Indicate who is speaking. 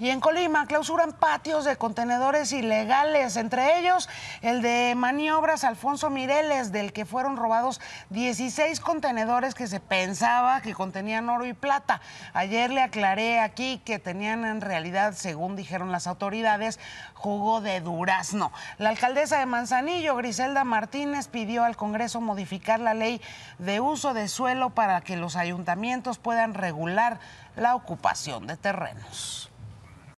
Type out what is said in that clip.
Speaker 1: Y en Colima clausuran patios de contenedores ilegales, entre ellos el de maniobras Alfonso Mireles, del que fueron robados 16 contenedores que se pensaba que contenían oro y plata. Ayer le aclaré aquí que tenían en realidad, según dijeron las autoridades, jugo de durazno. La alcaldesa de Manzanillo, Griselda Martínez, pidió al Congreso modificar la ley de uso de suelo para que los ayuntamientos puedan regular la ocupación de terrenos.